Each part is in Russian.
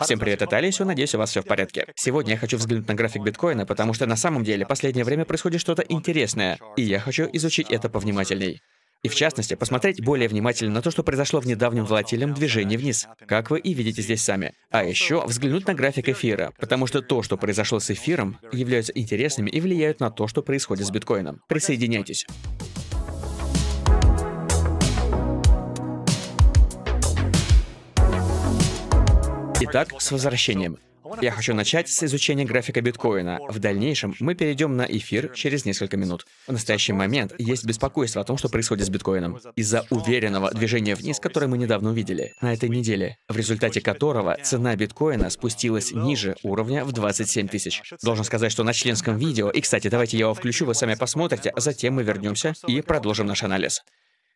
Всем привет, это Алисио, надеюсь, у вас все в порядке. Сегодня я хочу взглянуть на график биткоина, потому что на самом деле в последнее время происходит что-то интересное, и я хочу изучить это повнимательней. И в частности, посмотреть более внимательно на то, что произошло в недавнем волатильном движении вниз, как вы и видите здесь сами. А еще взглянуть на график эфира, потому что то, что произошло с эфиром, являются интересными и влияют на то, что происходит с биткоином. Присоединяйтесь. Итак, с возвращением. Я хочу начать с изучения графика биткоина. В дальнейшем мы перейдем на эфир через несколько минут. В настоящий момент есть беспокойство о том, что происходит с биткоином, из-за уверенного движения вниз, которое мы недавно увидели, на этой неделе, в результате которого цена биткоина спустилась ниже уровня в 27 тысяч. Должен сказать, что на членском видео, и, кстати, давайте я его включу, вы сами посмотрите, а затем мы вернемся и продолжим наш анализ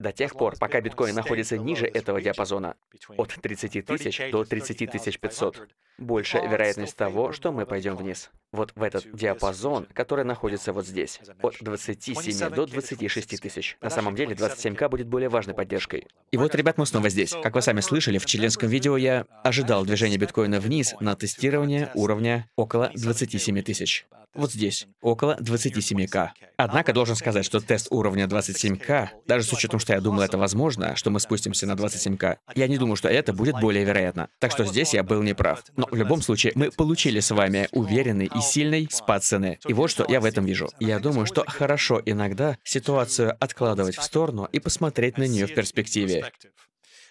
до тех пор, пока биткоин находится ниже этого диапазона, от 30 тысяч до 30 тысяч 500, больше вероятность того, что мы пойдем вниз. Вот в этот диапазон, который находится вот здесь, от 27 до 26 тысяч. На самом деле 27к будет более важной поддержкой. И вот, ребят, мы снова здесь. Как вы сами слышали, в членском видео я ожидал движения биткоина вниз на тестирование уровня около 27 тысяч вот здесь, около 27К. Однако должен сказать, что тест уровня 27К, даже с учетом, что я думал, это возможно, что мы спустимся на 27К, я не думаю, что это будет более вероятно. Так что здесь я был неправ. Но в любом случае, мы получили с вами уверенный и сильный спад цены. И вот что я в этом вижу. Я думаю, что хорошо иногда ситуацию откладывать в сторону и посмотреть на нее в перспективе.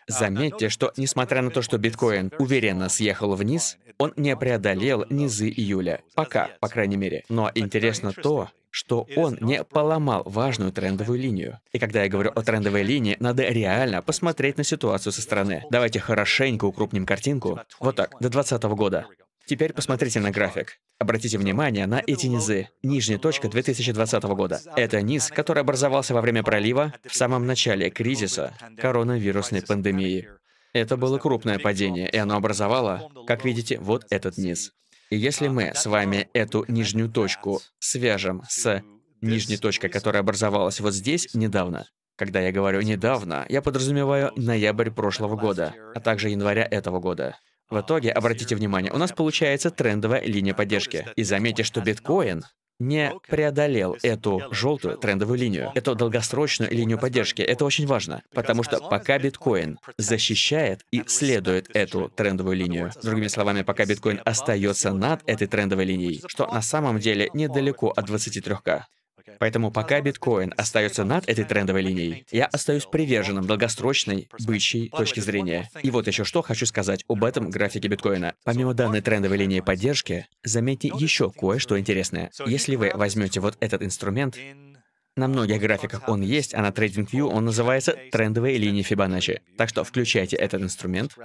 Заметьте, что несмотря на то, что биткоин уверенно съехал вниз, он не преодолел низы июля. Пока, по крайней мере. Но интересно то, что он не поломал важную трендовую линию. И когда я говорю о трендовой линии, надо реально посмотреть на ситуацию со стороны. Давайте хорошенько укрупним картинку. Вот так, до 2020 года. Теперь посмотрите на график. Обратите внимание на эти низы. Нижняя точка 2020 года. Это низ, который образовался во время пролива в самом начале кризиса коронавирусной пандемии. Это было крупное падение, и оно образовало, как видите, вот этот низ. И если мы с вами эту нижнюю точку свяжем с нижней точкой, которая образовалась вот здесь недавно, когда я говорю «недавно», я подразумеваю ноябрь прошлого года, а также января этого года. В итоге, обратите внимание, у нас получается трендовая линия поддержки. И заметьте, что биткоин не преодолел эту желтую трендовую линию, эту долгосрочную линию поддержки. Это очень важно, потому что пока биткоин защищает и следует эту трендовую линию, другими словами, пока биткоин остается над этой трендовой линией, что на самом деле недалеко от 23К, Поэтому пока биткоин остается над этой трендовой линией, я остаюсь приверженным долгосрочной бычьей точки зрения. И вот еще что хочу сказать об этом графике биткоина. Помимо данной трендовой линии поддержки, заметьте еще кое-что интересное. Если вы возьмете вот этот инструмент, на многих графиках он есть, а на TradingView он называется «трендовые линии Фибоначчи». Так что включайте этот инструмент,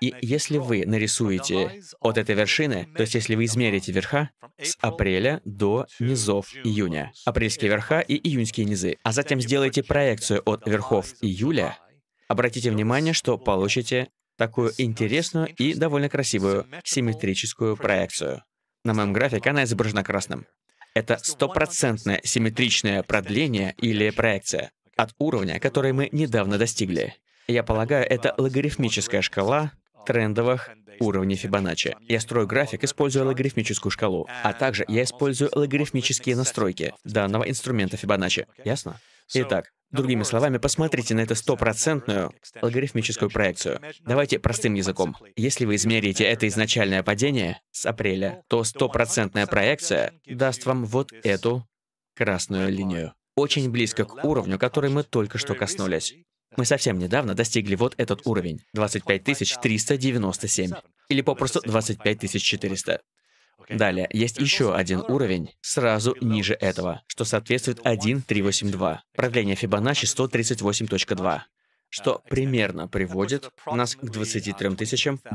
и если вы нарисуете от этой вершины, то есть если вы измерите верха с апреля до низов июня, апрельские верха и июньские низы, а затем сделаете проекцию от верхов июля, обратите внимание, что получите такую интересную и довольно красивую симметрическую проекцию. На моем графике она изображена красным. Это стопроцентное симметричное продление или проекция от уровня, который мы недавно достигли. Я полагаю, это логарифмическая шкала трендовых уровней Фибоначчи. Я строю график, используя логарифмическую шкалу, а также я использую логарифмические настройки данного инструмента Фибоначчи. Ясно? Итак, Другими словами, посмотрите на эту стопроцентную логарифмическую проекцию. Давайте простым языком. Если вы измерите это изначальное падение с апреля, то стопроцентная проекция даст вам вот эту красную линию. Очень близко к уровню, который мы только что коснулись. Мы совсем недавно достигли вот этот уровень. 25 397. Или попросту 25 400. Далее, есть еще один уровень, сразу ниже этого, что соответствует 1.382, продление Фибоначчи 138.2, что примерно приводит нас к 23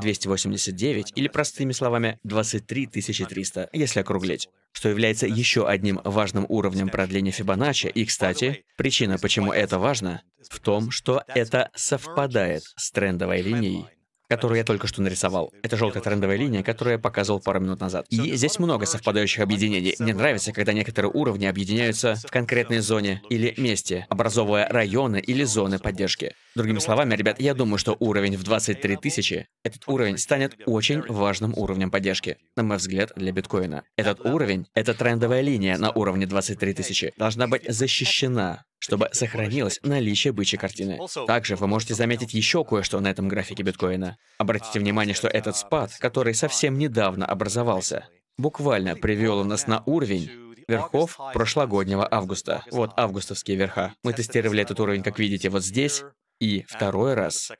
289, или простыми словами, 23 300, если округлить, что является еще одним важным уровнем продления Фибоначчи, и, кстати, причина, почему это важно, в том, что это совпадает с трендовой линией, которую я только что нарисовал. Это желтая трендовая линия, которую я показывал пару минут назад. И здесь много совпадающих объединений. Мне нравится, когда некоторые уровни объединяются в конкретной зоне или месте, образовывая районы или зоны поддержки. Другими словами, ребят, я думаю, что уровень в 23 тысячи, этот уровень станет очень важным уровнем поддержки, на мой взгляд, для биткоина. Этот уровень, эта трендовая линия на уровне 23 тысячи, должна быть защищена чтобы сохранилось наличие бычьей картины. Также вы можете заметить еще кое-что на этом графике биткоина. Обратите внимание, что этот спад, который совсем недавно образовался, буквально привел нас на уровень, верхов прошлогоднего августа. Вот августовские верха. Мы тестировали этот уровень, как видите, вот здесь. И второй раз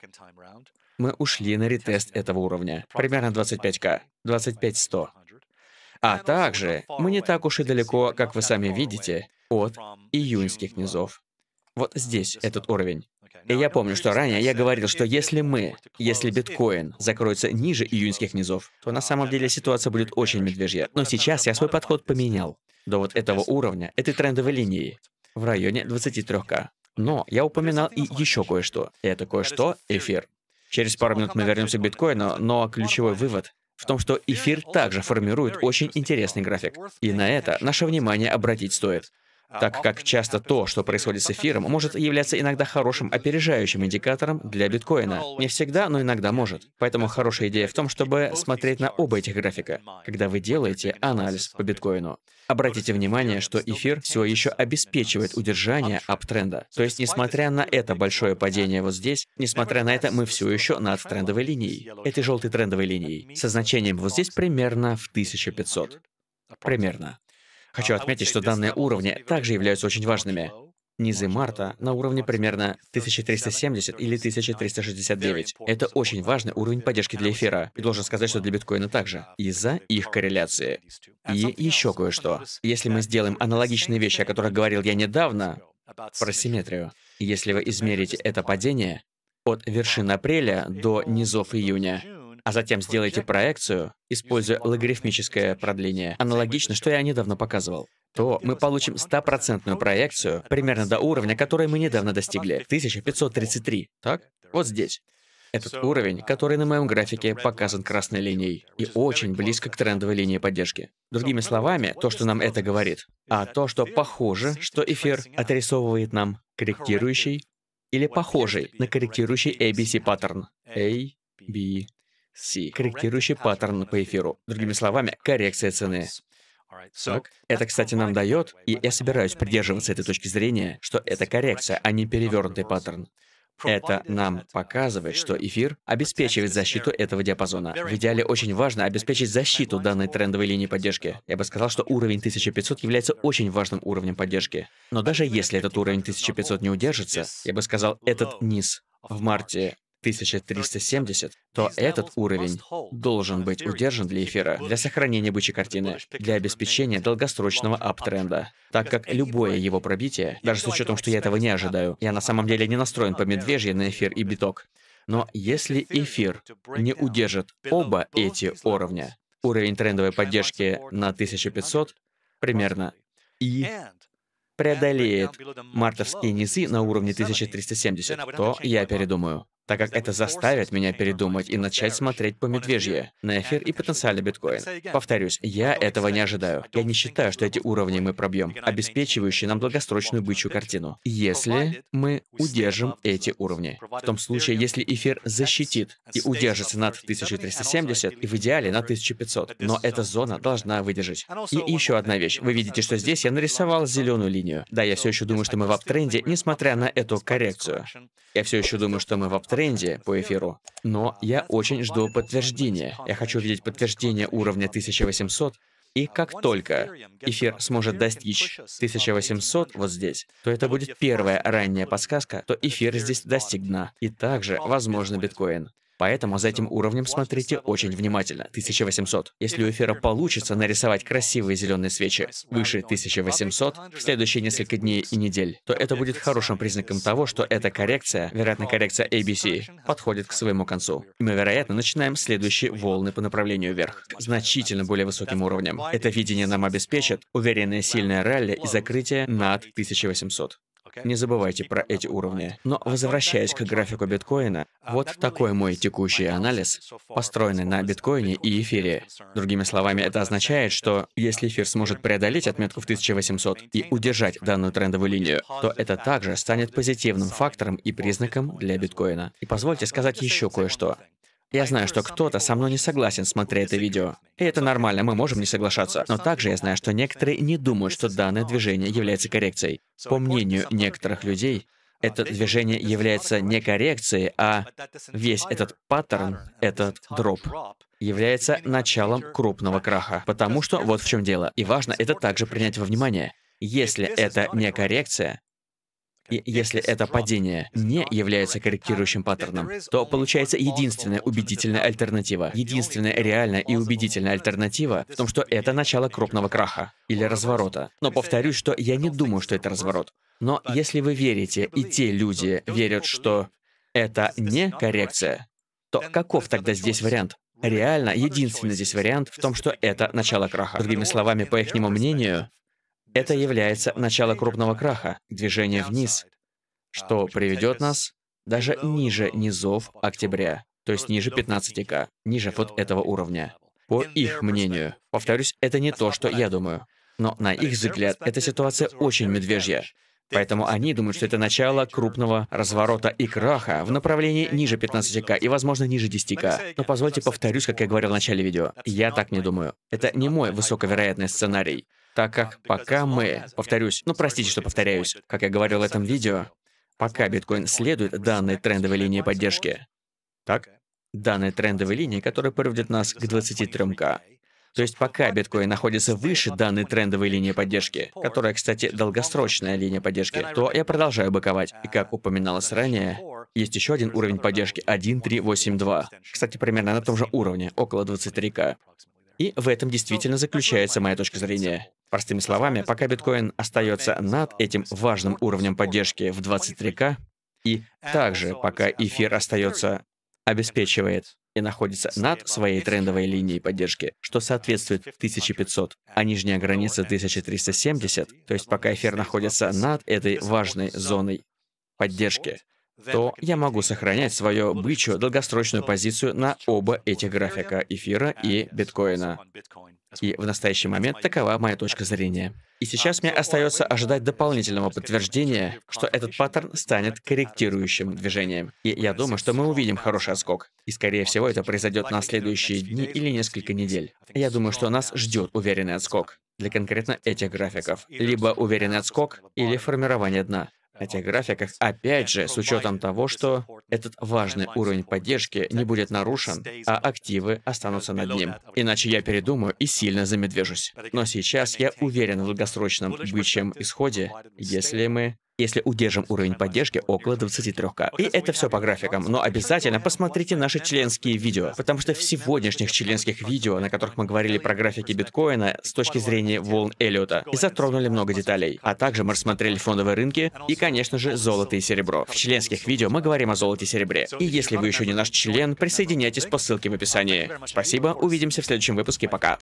мы ушли на ретест этого уровня. Примерно 25к. 25-100. А также мы не так уж и далеко, как вы сами видите, от июньских низов. Uh, вот здесь этот уровень. И я помню, что ранее я говорил, что если мы, если биткоин закроется ниже июньских низов, то на uh, самом деле ситуация будет очень медвежья. Но сейчас я свой подход поменял до вот этого уровня, этой трендовой линии, в районе 23к. Но я упоминал и еще кое-что. И это кое-что — эфир. Через пару минут мы вернемся к биткоину, но ключевой вывод в том, uh, что эфир также формирует очень интересный график. И на это наше внимание обратить стоит так как часто то, что происходит с эфиром, может являться иногда хорошим опережающим индикатором для биткоина. Не всегда, но иногда может. Поэтому хорошая идея в том, чтобы смотреть на оба этих графика, когда вы делаете анализ по биткоину. Обратите внимание, что эфир все еще обеспечивает удержание аптренда. То есть, несмотря на это большое падение вот здесь, несмотря на это, мы все еще над трендовой линией, этой желтой трендовой линией, со значением вот здесь примерно в 1500. Примерно. Хочу отметить, что данные уровни также являются очень важными. Низы Марта на уровне примерно 1370 или 1369. Это очень важный уровень поддержки для эфира. И должен сказать, что для биткоина также. Из-за их корреляции. И еще кое-что. Если мы сделаем аналогичные вещи, о которых говорил я недавно, про симметрию. Если вы измерите это падение от вершин апреля до низов июня, а затем сделайте проекцию, используя логарифмическое продление, аналогично, что я недавно показывал то мы получим стопроцентную проекцию примерно до уровня, который мы недавно достигли, 1533, так? Вот здесь. Этот уровень, который на моем графике показан красной линией, и очень близко к трендовой линии поддержки. Другими словами, то, что нам это говорит, а то, что похоже, что эфир отрисовывает нам корректирующий или похожий на корректирующий ABC паттерн. A, B, C, корректирующий паттерн по эфиру. Другими словами, коррекция цены. Так. Это, кстати, нам дает, и я собираюсь придерживаться этой точки зрения, что это коррекция, а не перевернутый паттерн. Это нам показывает, что эфир обеспечивает защиту этого диапазона. В идеале очень важно обеспечить защиту данной трендовой линии поддержки. Я бы сказал, что уровень 1500 является очень важным уровнем поддержки. Но даже если этот уровень 1500 не удержится, я бы сказал, этот низ в марте 1370, то этот уровень должен быть удержан для эфира, для сохранения бычьей картины, для обеспечения долгосрочного аптренда, так как любое его пробитие, даже с учетом, что я этого не ожидаю, я на самом деле не настроен по медвежье на эфир и биток. Но если эфир не удержит оба эти уровня, уровень трендовой поддержки на 1500 примерно, и преодолеет мартовские низы на уровне 1370, то я передумаю так как это заставит меня передумать и начать смотреть по медвежье, на эфир и потенциально биткоин. Повторюсь, я этого не ожидаю. Я не считаю, что эти уровни мы пробьем, обеспечивающие нам долгосрочную бычью картину, если мы удержим эти уровни. В том случае, если эфир защитит и удержится над 1370 и в идеале на 1500, но эта зона должна выдержать. И еще одна вещь. Вы видите, что здесь я нарисовал зеленую линию. Да, я все еще думаю, что мы в аптренде, несмотря на эту коррекцию. Я все еще думаю, что мы в аптренде, тренде по эфиру. Но я очень жду подтверждения. Я хочу видеть подтверждение уровня 1800, и как только эфир сможет достичь 1800 вот здесь, то это будет первая ранняя подсказка, то эфир здесь достигна. И также, возможно, биткоин. Поэтому за этим уровнем смотрите очень внимательно. 1800. Если у эфира получится нарисовать красивые зеленые свечи выше 1800 в следующие несколько дней и недель, то это будет хорошим признаком того, что эта коррекция, вероятно, коррекция ABC, подходит к своему концу. И мы, вероятно, начинаем следующие волны по направлению вверх, к значительно более высоким уровнем. Это видение нам обеспечит уверенное сильное ралли и закрытие над 1800. Не забывайте про эти уровни. Но возвращаясь к графику биткоина, вот такой мой текущий анализ, построенный на биткоине и эфире. Другими словами, это означает, что если эфир сможет преодолеть отметку в 1800 и удержать данную трендовую линию, то это также станет позитивным фактором и признаком для биткоина. И позвольте сказать еще кое-что. Я знаю, что кто-то со мной не согласен, смотря это видео. И это нормально, мы можем не соглашаться. Но также я знаю, что некоторые не думают, что данное движение является коррекцией. По мнению некоторых людей, это движение является не коррекцией, а весь этот паттерн, этот дроп, является началом крупного краха. Потому что вот в чем дело. И важно это также принять во внимание. Если это не коррекция, и если это падение не является корректирующим паттерном, то получается единственная убедительная альтернатива, единственная реальная и убедительная альтернатива в том, что это начало крупного краха или разворота. Но повторюсь, что я не думаю, что это разворот. Но если вы верите, и те люди верят, что это не коррекция, то каков тогда здесь вариант? Реально, единственный здесь вариант в том, что это начало краха. Другими словами, по их мнению, это является начало крупного краха, движение вниз, что приведет нас даже ниже низов октября, то есть ниже 15К, ниже вот этого уровня. По их мнению. Повторюсь, это не то, что я думаю. Но на их взгляд, эта ситуация очень медвежья. Поэтому они думают, что это начало крупного разворота и краха в направлении ниже 15к и, возможно, ниже 10к. Но позвольте повторюсь, как я говорил в начале видео. Я так не думаю. Это не мой высоковероятный сценарий так как пока мы, повторюсь, ну простите, что повторяюсь, как я говорил в этом видео, пока биткоин следует данной трендовой линии поддержки, так? Данной трендовой линии, которая приведет нас к 23К. То есть пока биткоин находится выше данной трендовой линии поддержки, которая, кстати, долгосрочная линия поддержки, то я продолжаю боковать. И как упоминалось ранее, есть еще один уровень поддержки 1.382. Кстати, примерно на том же уровне, около 23к. И в этом действительно заключается моя точка зрения. Простыми словами, пока биткоин остается над этим важным уровнем поддержки в 23к, и также пока эфир остается, обеспечивает и находится над своей трендовой линией поддержки, что соответствует 1500, а нижняя граница 1370, то есть пока эфир находится над этой важной зоной поддержки, то я могу сохранять свою бычью долгосрочную позицию на оба этих графика эфира и биткоина. И в настоящий момент такова моя точка зрения. И um, сейчас мне остается ожидать дополнительного подтверждения, что этот паттерн станет корректирующим движением. И я думаю, что мы увидим хороший отскок. И скорее всего это произойдет на следующие дни или несколько недель. Я думаю, что нас ждет уверенный отскок для конкретно этих графиков. Либо уверенный отскок или формирование дна. Хотя графиках, опять же, с учетом того, что этот важный уровень поддержки не будет нарушен, а активы останутся над ним. Иначе я передумаю и сильно замедвежусь. Но сейчас я уверен в долгосрочном бычьем исходе, если мы если удержим уровень поддержки около 23к. И это все по графикам, но обязательно посмотрите наши членские видео, потому что в сегодняшних членских видео, на которых мы говорили про графики биткоина с точки зрения волн Эллиота, и затронули много деталей. А также мы рассмотрели фондовые рынки и, конечно же, золото и серебро. В членских видео мы говорим о золоте и серебре. И если вы еще не наш член, присоединяйтесь по ссылке в описании. Спасибо, увидимся в следующем выпуске, пока.